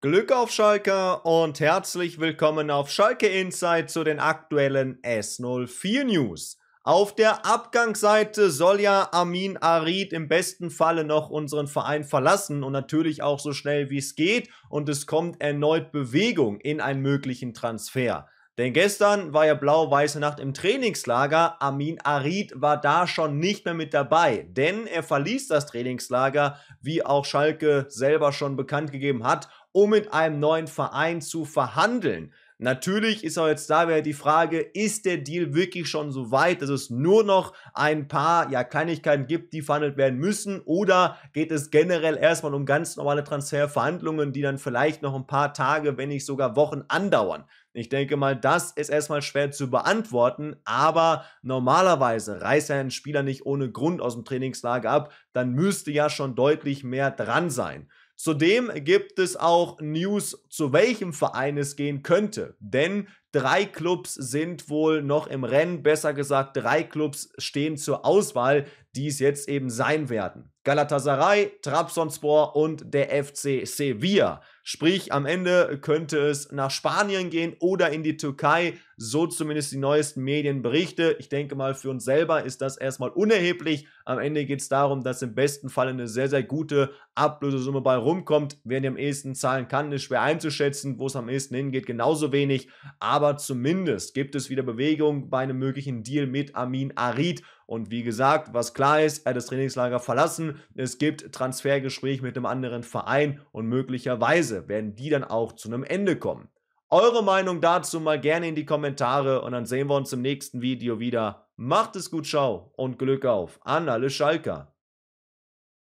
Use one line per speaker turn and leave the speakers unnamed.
Glück auf Schalke und herzlich willkommen auf Schalke Insight zu den aktuellen S04 News. Auf der Abgangsseite soll ja Amin Arid im besten Falle noch unseren Verein verlassen und natürlich auch so schnell wie es geht und es kommt erneut Bewegung in einen möglichen Transfer. Denn gestern war ja blau-weiße Nacht im Trainingslager. Amin Arid war da schon nicht mehr mit dabei, denn er verließ das Trainingslager, wie auch Schalke selber schon bekannt gegeben hat, um mit einem neuen Verein zu verhandeln. Natürlich ist auch jetzt da wieder die Frage, ist der Deal wirklich schon so weit, dass es nur noch ein paar ja, Kleinigkeiten gibt, die verhandelt werden müssen? Oder geht es generell erstmal um ganz normale Transferverhandlungen, die dann vielleicht noch ein paar Tage, wenn nicht sogar Wochen andauern? Ich denke mal, das ist erstmal schwer zu beantworten, aber normalerweise reißt ja ein Spieler nicht ohne Grund aus dem Trainingslager ab, dann müsste ja schon deutlich mehr dran sein. Zudem gibt es auch News, zu welchem Verein es gehen könnte, denn Drei Clubs sind wohl noch im Rennen, besser gesagt, drei Clubs stehen zur Auswahl, die es jetzt eben sein werden. Galatasaray, Trabzonspor und der FC Sevilla. Sprich, am Ende könnte es nach Spanien gehen oder in die Türkei, so zumindest die neuesten Medienberichte. Ich denke mal, für uns selber ist das erstmal unerheblich. Am Ende geht es darum, dass im besten Fall eine sehr, sehr gute Ablösesumme bei rumkommt. Wer die am ehesten zahlen kann, ist schwer einzuschätzen. Wo es am ehesten hingeht, genauso wenig. Aber aber zumindest gibt es wieder Bewegung bei einem möglichen Deal mit Amin Arid. Und wie gesagt, was klar ist, er hat das Trainingslager verlassen. Es gibt Transfergespräch mit einem anderen Verein und möglicherweise werden die dann auch zu einem Ende kommen. Eure Meinung dazu mal gerne in die Kommentare und dann sehen wir uns im nächsten Video wieder. Macht es gut, ciao und Glück auf an alle Schalker.